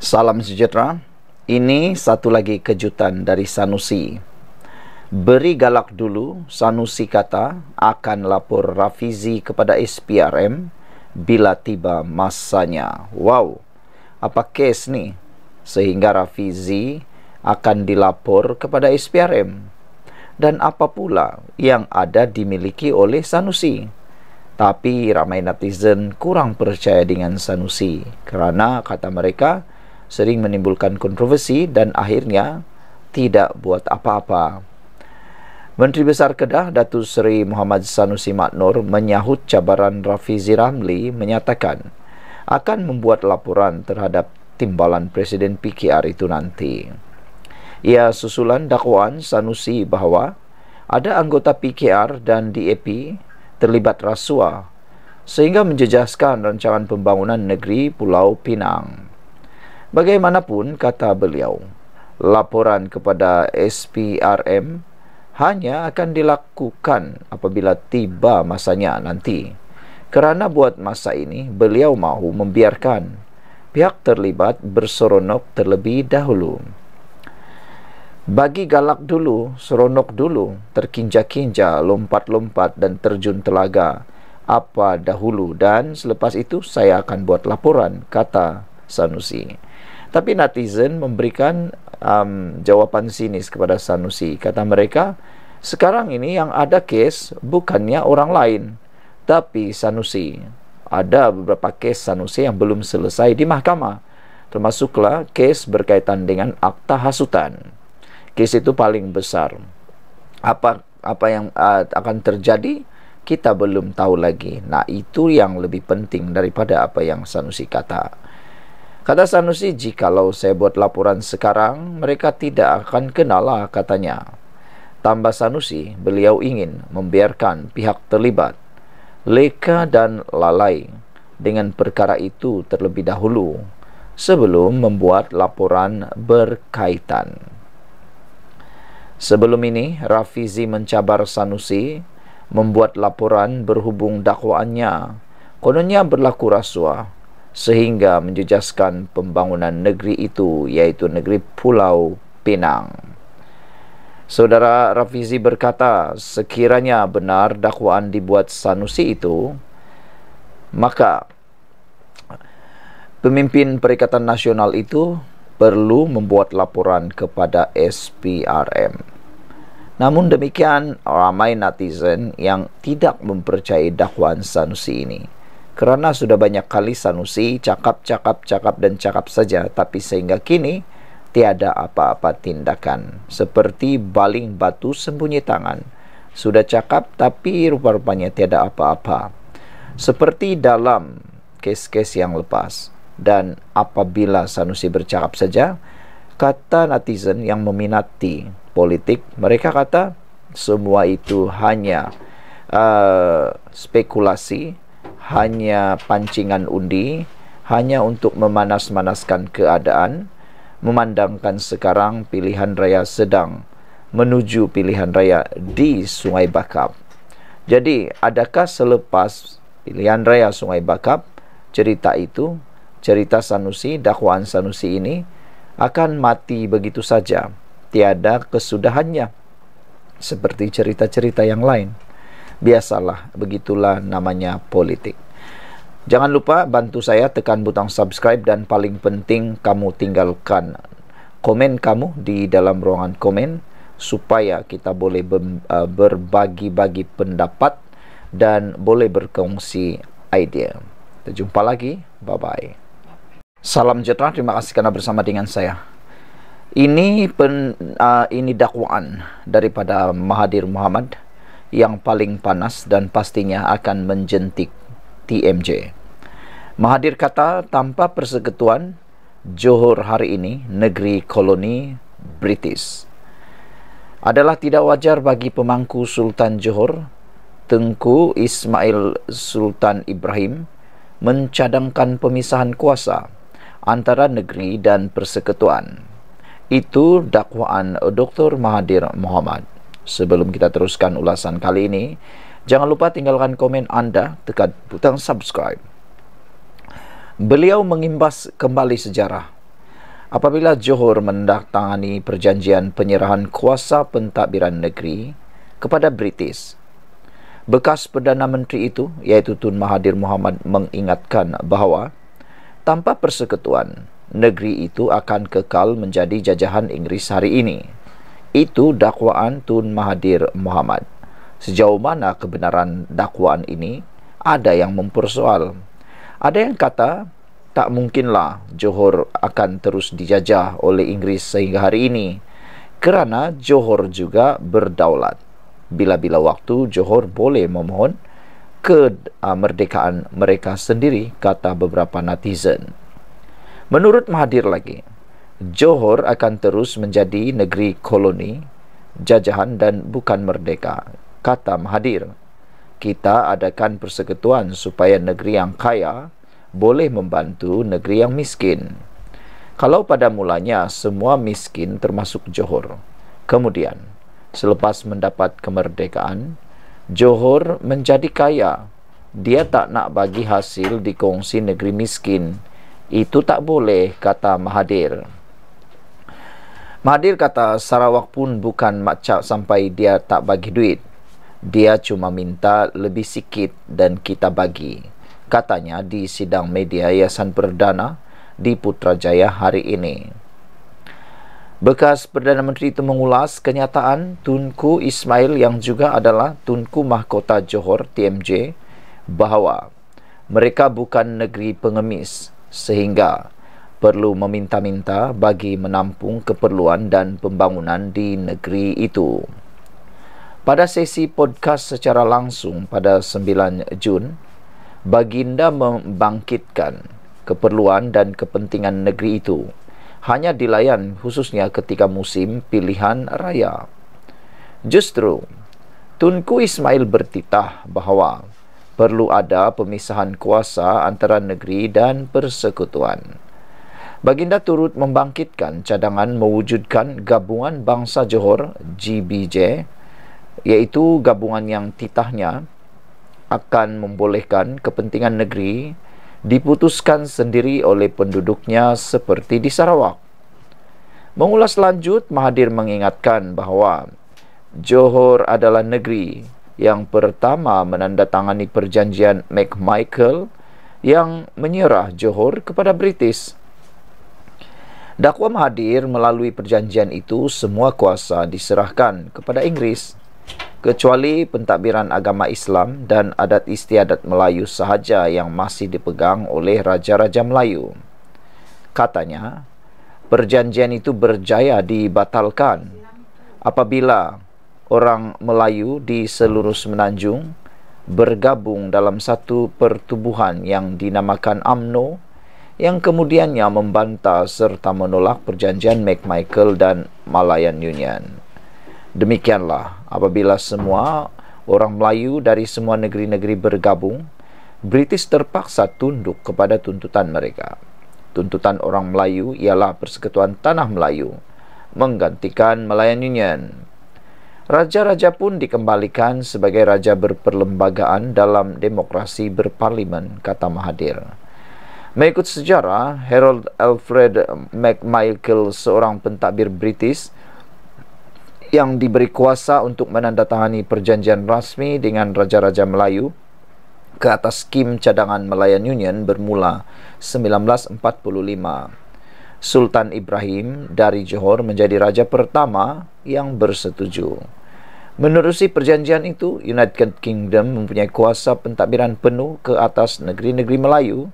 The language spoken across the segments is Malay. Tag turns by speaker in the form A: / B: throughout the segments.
A: Salam sejahtera. Ini satu lagi kejutan dari Sanusi. Beri galak dulu, Sanusi kata akan lapor Rafizi kepada SPRM bila tiba masanya. Wow, apa kes ni? Sehingga Rafizi akan dilapor kepada SPRM. Dan apa pula yang ada dimiliki oleh Sanusi? Tapi ramai netizen kurang percaya dengan Sanusi kerana kata mereka, mereka, sering menimbulkan kontroversi dan akhirnya tidak buat apa-apa. Menteri Besar Kedah Datu Seri Muhammad Sanusi Maknur menyahut cabaran Rafizi Ramli menyatakan akan membuat laporan terhadap timbalan Presiden PKR itu nanti. Ia susulan dakwaan Sanusi bahawa ada anggota PKR dan DAP terlibat rasuah sehingga menjejaskan rancangan pembangunan negeri Pulau Pinang. Bagaimanapun kata beliau, laporan kepada SPRM hanya akan dilakukan apabila tiba masanya nanti. Kerana buat masa ini beliau mahu membiarkan pihak terlibat berseronok terlebih dahulu. Bagi galak dulu, seronok dulu, terkinja-kinja, lompat-lompat dan terjun telaga apa dahulu dan selepas itu saya akan buat laporan kata Sanusi. Tapi netizen memberikan um, jawapan sinis kepada Sanusi. Kata mereka, sekarang ini yang ada kes bukannya orang lain, tapi Sanusi. Ada beberapa kes Sanusi yang belum selesai di mahkamah. Termasuklah kes berkaitan dengan akta hasutan. Kes itu paling besar. Apa apa yang uh, akan terjadi kita belum tahu lagi. Nah, itu yang lebih penting daripada apa yang Sanusi kata. Kata Sanusi, jikalau saya buat laporan sekarang, mereka tidak akan kenalah katanya. Tambah Sanusi, beliau ingin membiarkan pihak terlibat, leka dan lalai dengan perkara itu terlebih dahulu sebelum membuat laporan berkaitan. Sebelum ini, Rafizi mencabar Sanusi membuat laporan berhubung dakwaannya kononnya berlaku rasuah sehingga menjejaskan pembangunan negeri itu iaitu negeri Pulau Pinang. Saudara Rafizi berkata, sekiranya benar dakwaan dibuat Sanusi itu, maka pemimpin Perikatan Nasional itu perlu membuat laporan kepada SPRM. Namun demikian, ramai netizen yang tidak mempercayai dakwaan Sanusi ini. Karena sudah banyak kali Sanusi cakap, cakap, cakap, dan cakap saja, tapi sehingga kini tiada apa-apa tindakan, seperti baling batu sembunyi tangan. Sudah cakap, tapi rupa-rupanya tiada apa-apa. Seperti dalam kes-kes yang lepas, dan apabila Sanusi bercakap saja, kata netizen yang meminati politik, mereka kata semua itu hanya uh, spekulasi hanya pancingan undi hanya untuk memanas-manaskan keadaan memandangkan sekarang pilihan raya sedang menuju pilihan raya di Sungai Bakap. Jadi, adakah selepas pilihan raya Sungai Bakap cerita itu, cerita Sanusi, dakwaan Sanusi ini akan mati begitu saja, tiada kesudahannya seperti cerita-cerita yang lain biasalah begitulah namanya politik jangan lupa bantu saya tekan butang subscribe dan paling penting kamu tinggalkan komen kamu di dalam ruangan komen supaya kita boleh eh, berbagi-bagi pendapat dan boleh berkongsi idea kita jumpa lagi bye bye salam sejahtera terima kasih karena bersama dengan saya ini pen, uh, ini dakwaan daripada Mahadir Muhammad yang paling panas dan pastinya akan menjentik TMJ. Mahathir kata tanpa persekutuan Johor hari ini negeri koloni British adalah tidak wajar bagi pemangku Sultan Johor Tengku Ismail Sultan Ibrahim mencadangkan pemisahan kuasa antara negeri dan persekutuan. Itu dakwaan Dr. Mahathir Mohamad. Sebelum kita teruskan ulasan kali ini, jangan lupa tinggalkan komen Anda tekan butang subscribe. Beliau mengimbas kembali sejarah. Apabila Johor mendatangani perjanjian penyerahan kuasa pentadbiran negeri kepada British, bekas Perdana Menteri itu iaitu Tun Mahathir Mohamad mengingatkan bahawa tanpa persekutuan, negeri itu akan kekal menjadi jajahan Inggeris hari ini. Itu dakwaan Tun Mahathir Muhammad. Sejauh mana kebenaran dakwaan ini? Ada yang mempersoal. Ada yang kata tak mungkinlah Johor akan terus dijajah oleh Inggeris sehingga hari ini kerana Johor juga berdaulat. Bila-bila waktu Johor boleh memohon kemerdekaan mereka sendiri kata beberapa netizen. Menurut Mahathir lagi, Johor akan terus menjadi negeri koloni, jajahan dan bukan merdeka. Kata Mahathir, kita adakan persekutuan supaya negeri yang kaya boleh membantu negeri yang miskin. Kalau pada mulanya semua miskin termasuk Johor. Kemudian, selepas mendapat kemerdekaan, Johor menjadi kaya. Dia tak nak bagi hasil dikongsi negeri miskin. Itu tak boleh, kata Mahathir. Mahathir kata Sarawak pun bukan macam sampai dia tak bagi duit. Dia cuma minta lebih sikit dan kita bagi. Katanya di sidang media Yayasan Perdana di Putrajaya hari ini. Bekas Perdana Menteri itu mengulas kenyataan Tunku Ismail yang juga adalah Tunku Mahkota Johor TMJ bahawa mereka bukan negeri pengemis sehingga perlu meminta-minta bagi menampung keperluan dan pembangunan di negeri itu. Pada sesi podcast secara langsung pada 9 Jun, Baginda membangkitkan keperluan dan kepentingan negeri itu hanya dilayan khususnya ketika musim pilihan raya. Justru, Tunku Ismail bertitah bahawa perlu ada pemisahan kuasa antara negeri dan persekutuan. Baginda turut membangkitkan cadangan mewujudkan gabungan bangsa Johor GBJ iaitu gabungan yang titahnya akan membolehkan kepentingan negeri diputuskan sendiri oleh penduduknya seperti di Sarawak. Mengulas lanjut, Mahathir mengingatkan bahawa Johor adalah negeri yang pertama menandatangani perjanjian McMichael yang menyerah Johor kepada British. Dakwa Mahathir melalui perjanjian itu semua kuasa diserahkan kepada Inggeris kecuali pentadbiran agama Islam dan adat istiadat Melayu sahaja yang masih dipegang oleh raja-raja Melayu. Katanya, perjanjian itu berjaya dibatalkan apabila orang Melayu di seluruh semenanjung bergabung dalam satu pertubuhan yang dinamakan AMNO yang kemudiannya membantah serta menolak perjanjian McMichael dan Malayan Union. Demikianlah, apabila semua orang Melayu dari semua negeri-negeri bergabung, British terpaksa tunduk kepada tuntutan mereka. Tuntutan orang Melayu ialah Persekutuan Tanah Melayu menggantikan Malayan Union. Raja-raja pun dikembalikan sebagai raja berperlembagaan dalam demokrasi berparlimen, kata Mahathir. Mengikut sejarah, Harold Alfred MacMichael, seorang pentadbir British yang diberi kuasa untuk menandatangani perjanjian rasmi dengan Raja-Raja Melayu ke atas skim cadangan Melayan Union bermula 1945. Sultan Ibrahim dari Johor menjadi raja pertama yang bersetuju. Menerusi perjanjian itu, United Kingdom mempunyai kuasa pentadbiran penuh ke atas negeri-negeri Melayu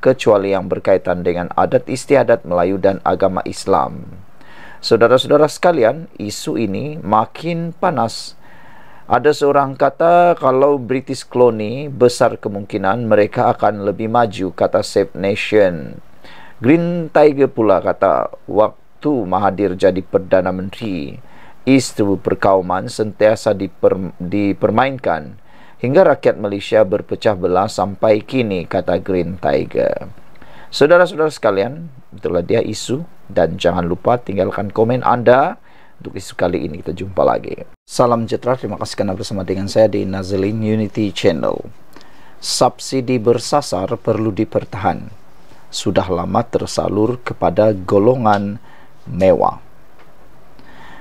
A: kecuali yang berkaitan dengan adat istiadat Melayu dan agama Islam. Saudara-saudara sekalian, isu ini makin panas. Ada seorang kata kalau British Colony besar kemungkinan mereka akan lebih maju kata Save Nation. Green Tiger pula kata waktu Mahathir jadi Perdana Menteri, isu perkauman sentiasa diper, dipermainkan. dipermainkan hingga rakyat Malaysia berpecah belah sampai kini kata Green Tiger. Saudara-saudara sekalian, itulah dia isu dan jangan lupa tinggalkan komen anda untuk isu kali ini kita jumpa lagi. Salam sejahtera, terima kasih kerana bersama dengan saya di Nazilin Unity Channel. Subsidi bersasar perlu dipertahan. Sudah lama tersalur kepada golongan mewah.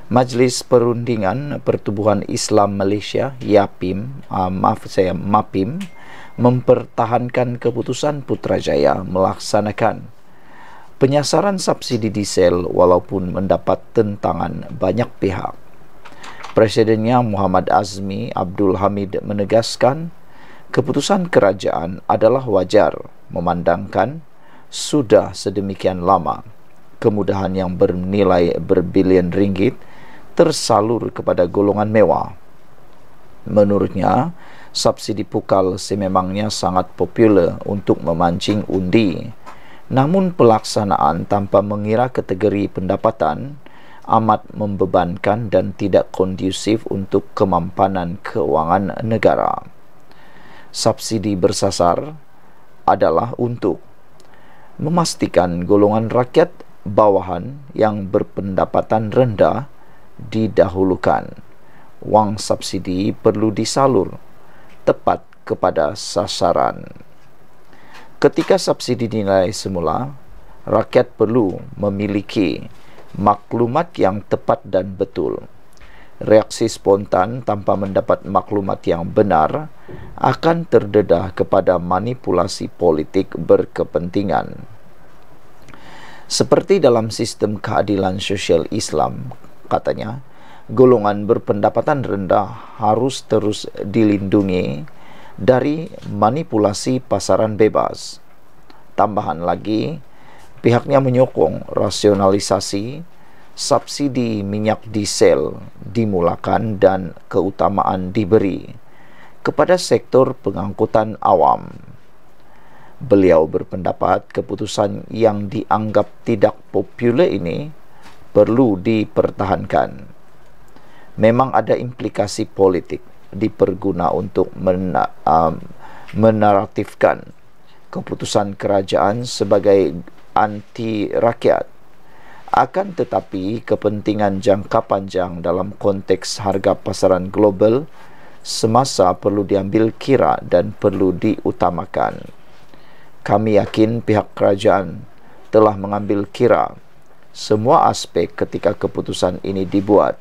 A: Majlis Perundingan Pertubuhan Islam Malaysia YAPIM uh, maaf saya MAPIM mempertahankan keputusan Putrajaya melaksanakan penyasaran subsidi diesel walaupun mendapat tentangan banyak pihak. Presidennya Muhammad Azmi Abdul Hamid menegaskan keputusan kerajaan adalah wajar memandangkan sudah sedemikian lama kemudahan yang bernilai berbilion ringgit tersalur kepada golongan mewah. Menurutnya, subsidi pukal sememangnya sangat popular untuk memancing undi. Namun pelaksanaan tanpa mengira kategori pendapatan amat membebankan dan tidak kondusif untuk kemampanan keuangan negara. Subsidi bersasar adalah untuk memastikan golongan rakyat bawahan yang berpendapatan rendah didahulukan. Wang subsidi perlu disalur tepat kepada sasaran. Ketika subsidi dinilai semula, rakyat perlu memiliki maklumat yang tepat dan betul. Reaksi spontan tanpa mendapat maklumat yang benar akan terdedah kepada manipulasi politik berkepentingan. Seperti dalam sistem keadilan sosial Islam, katanya golongan berpendapatan rendah harus terus dilindungi dari manipulasi pasaran bebas. Tambahan lagi, pihaknya menyokong rasionalisasi subsidi minyak diesel dimulakan dan keutamaan diberi kepada sektor pengangkutan awam. Beliau berpendapat keputusan yang dianggap tidak populer ini perlu dipertahankan memang ada implikasi politik diperguna untuk mena um, menaratifkan keputusan kerajaan sebagai anti rakyat akan tetapi kepentingan jangka panjang dalam konteks harga pasaran global semasa perlu diambil kira dan perlu diutamakan kami yakin pihak kerajaan telah mengambil kira semua aspek ketika keputusan ini dibuat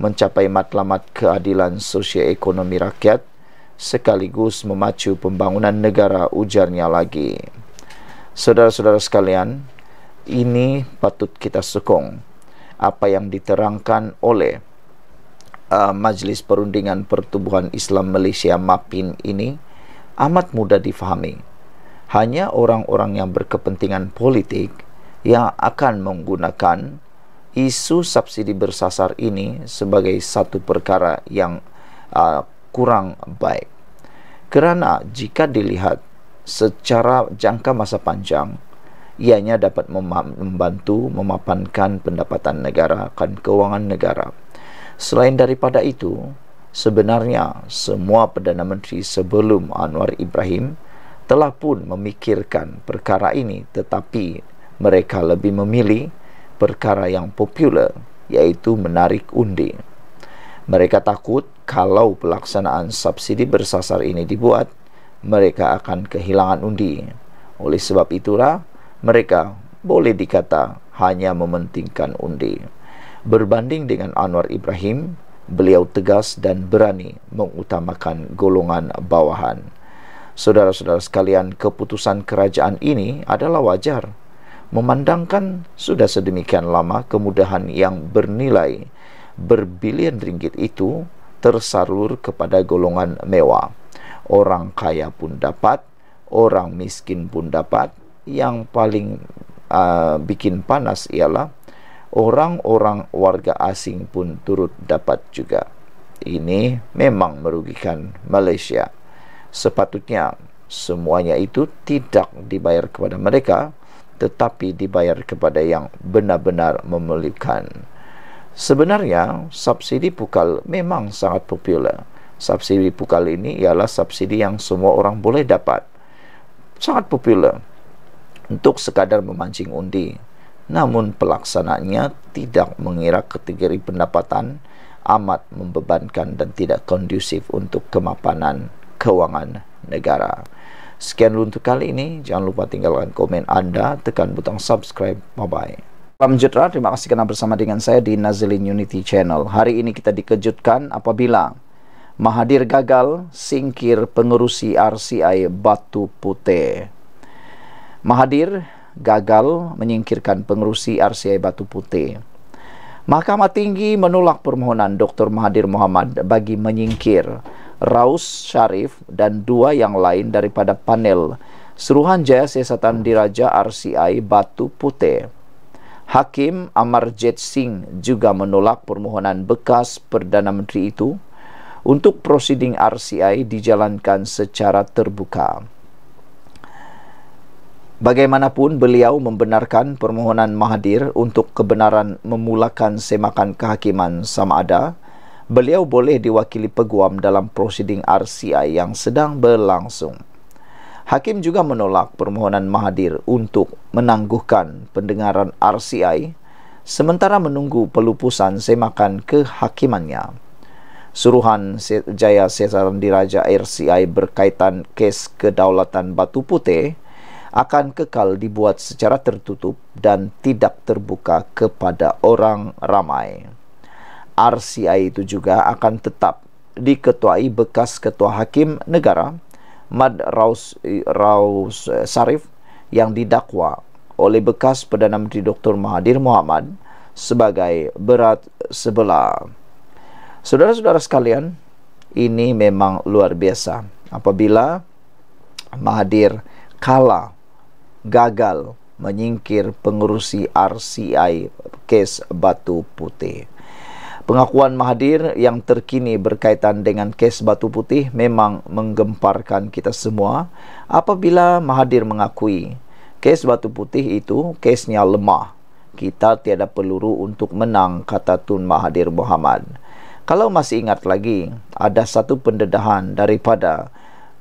A: mencapai matlamat keadilan sosioekonomi rakyat sekaligus memacu pembangunan negara ujarnya lagi. Saudara-saudara sekalian, ini patut kita sokong apa yang diterangkan oleh uh, Majlis Perundingan Pertubuhan Islam Malaysia MAPIN ini amat mudah difahami. Hanya orang-orang yang berkepentingan politik yang akan menggunakan isu subsidi bersasar ini sebagai satu perkara yang uh, kurang baik kerana jika dilihat secara jangka masa panjang ianya dapat membantu memapankan pendapatan negara dan keuangan negara selain daripada itu sebenarnya semua Perdana Menteri sebelum Anwar Ibrahim telah pun memikirkan perkara ini tetapi mereka lebih memilih perkara yang popular yaitu menarik undi. Mereka takut kalau pelaksanaan subsidi bersasar ini dibuat, mereka akan kehilangan undi. Oleh sebab itulah, mereka boleh dikata hanya mementingkan undi. Berbanding dengan Anwar Ibrahim, beliau tegas dan berani mengutamakan golongan bawahan. Saudara-saudara sekalian, keputusan kerajaan ini adalah wajar memandangkan sudah sedemikian lama kemudahan yang bernilai berbilion ringgit itu tersalur kepada golongan mewah. Orang kaya pun dapat, orang miskin pun dapat. Yang paling uh, bikin panas ialah orang-orang warga asing pun turut dapat juga. Ini memang merugikan Malaysia. Sepatutnya semuanya itu tidak dibayar kepada mereka tetapi dibayar kepada yang benar-benar memerlukan. Sebenarnya, subsidi pukal memang sangat popular. Subsidi pukal ini ialah subsidi yang semua orang boleh dapat. Sangat popular untuk sekadar memancing undi. Namun pelaksanaannya tidak mengira kategori pendapatan amat membebankan dan tidak kondusif untuk kemapanan kewangan negara. Sekian dulu untuk kali ini. Jangan lupa tinggalkan komen Anda, tekan butang subscribe. Bye-bye. Salam sejahtera, terima kasih kerana bersama dengan saya di Nazlin Unity Channel. Hari ini kita dikejutkan apabila Mahadir gagal singkir pengurusi RCI Batu Putih. Mahadir gagal menyingkirkan pengurusi RCI Batu Putih. Mahkamah Tinggi menolak permohonan Dr. Mahadir Muhammad bagi menyingkir Raus Syarif dan dua yang lain daripada panel Suruhan Jaya Siasatan Diraja RCI Batu Putih. Hakim Amar Amarjet Singh juga menolak permohonan bekas Perdana Menteri itu untuk prosiding RCI dijalankan secara terbuka. Bagaimanapun beliau membenarkan permohonan Mahathir untuk kebenaran memulakan semakan kehakiman sama ada beliau boleh diwakili peguam dalam prosiding RCI yang sedang berlangsung. Hakim juga menolak permohonan Mahathir untuk menangguhkan pendengaran RCI sementara menunggu pelupusan semakan kehakimannya. Suruhan Jaya Sesaran Diraja RCI berkaitan kes kedaulatan Batu Putih akan kekal dibuat secara tertutup dan tidak terbuka kepada orang ramai. RCI itu juga akan tetap diketuai bekas ketua hakim negara Mad Raus, eh, Raus eh, Sarif yang didakwa oleh bekas Perdana Menteri Dr. Mahathir Mohamad sebagai berat sebelah. Saudara-saudara sekalian, ini memang luar biasa. Apabila Mahathir kalah, gagal menyingkir pengurusi RCI kes Batu Putih. Pengakuan Mahathir yang terkini berkaitan dengan kes batu putih memang menggemparkan kita semua apabila Mahathir mengakui kes batu putih itu kesnya lemah. Kita tiada peluru untuk menang kata Tun Mahathir Muhammad. Kalau masih ingat lagi, ada satu pendedahan daripada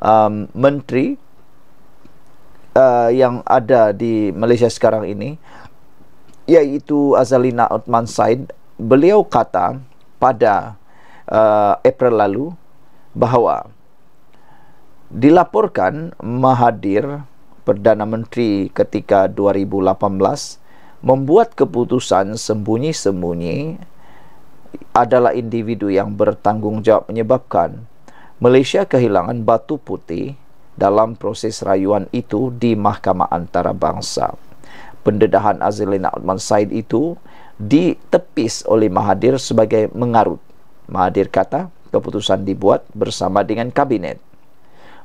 A: um, menteri uh, yang ada di Malaysia sekarang ini iaitu Azalina Othman Said beliau kata pada uh, April lalu bahawa dilaporkan Mahathir Perdana Menteri ketika 2018 membuat keputusan sembunyi-sembunyi adalah individu yang bertanggungjawab menyebabkan Malaysia kehilangan batu putih dalam proses rayuan itu di Mahkamah Antarabangsa. Pendedahan Azlina Osman Said itu ditepis oleh Mahathir sebagai mengarut. Mahathir kata, keputusan dibuat bersama dengan kabinet.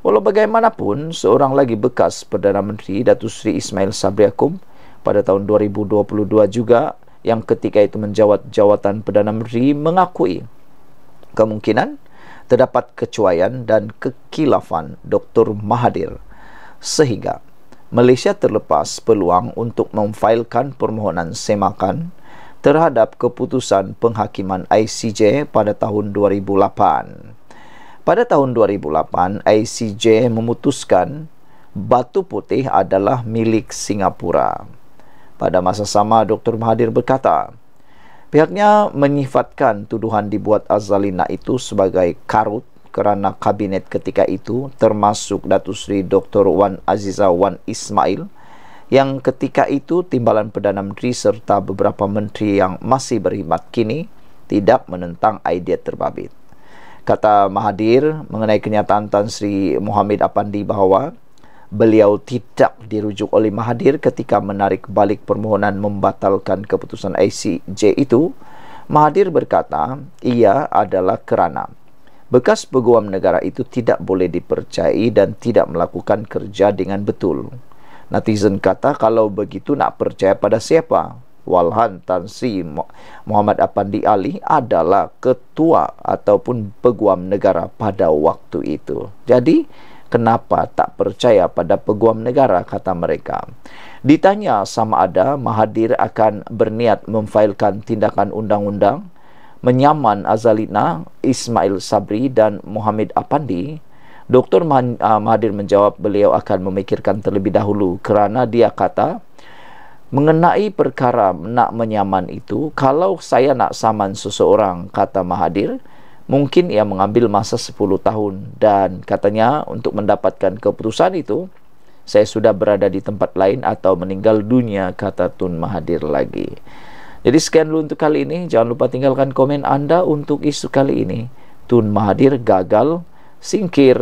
A: Walau bagaimanapun, seorang lagi bekas Perdana Menteri, Datu Sri Ismail Sabri Akum pada tahun 2022 juga, yang ketika itu menjawat jawatan Perdana Menteri, mengakui kemungkinan terdapat kecuaian dan kekilafan Dr. Mahathir. Sehingga, Malaysia terlepas peluang untuk memfailkan permohonan semakan terhadap keputusan penghakiman ICJ pada tahun 2008. Pada tahun 2008, ICJ memutuskan batu putih adalah milik Singapura. Pada masa sama, Dr. Mahathir berkata, pihaknya menyifatkan tuduhan dibuat Azalina itu sebagai karut kerana kabinet ketika itu termasuk Datu Sri Dr. Wan Aziza Wan Ismail – yang ketika itu timbalan Perdana Menteri serta beberapa menteri yang masih berkhidmat kini tidak menentang idea terbabit. Kata Mahathir mengenai kenyataan Tan Sri Muhammad Apandi bahawa beliau tidak dirujuk oleh Mahathir ketika menarik balik permohonan membatalkan keputusan ICJ itu, Mahathir berkata ia adalah kerana bekas peguam negara itu tidak boleh dipercayai dan tidak melakukan kerja dengan betul. Netizen kata kalau begitu nak percaya pada siapa? Walhan Tan Muhammad Apandi Ali adalah ketua ataupun peguam negara pada waktu itu. Jadi, kenapa tak percaya pada peguam negara kata mereka? Ditanya sama ada Mahathir akan berniat memfailkan tindakan undang-undang menyaman Azalina, Ismail Sabri dan Muhammad Apandi Dr. Ah, Mahathir menjawab beliau akan memikirkan terlebih dahulu kerana dia kata mengenai perkara nak menyaman itu kalau saya nak saman seseorang kata Mahathir mungkin ia mengambil masa 10 tahun dan katanya untuk mendapatkan keputusan itu saya sudah berada di tempat lain atau meninggal dunia kata Tun Mahathir lagi jadi sekian dulu untuk kali ini jangan lupa tinggalkan komen anda untuk isu kali ini Tun Mahathir gagal singkir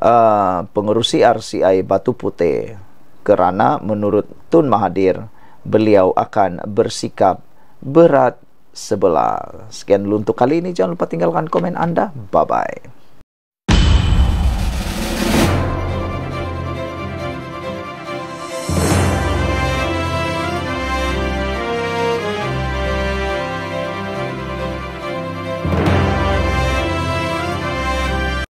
A: uh, pengurusi RCI Batu Putih kerana menurut Tun Mahathir beliau akan bersikap berat sebelah. Sekian dulu untuk kali ini. Jangan lupa tinggalkan komen anda. Bye-bye.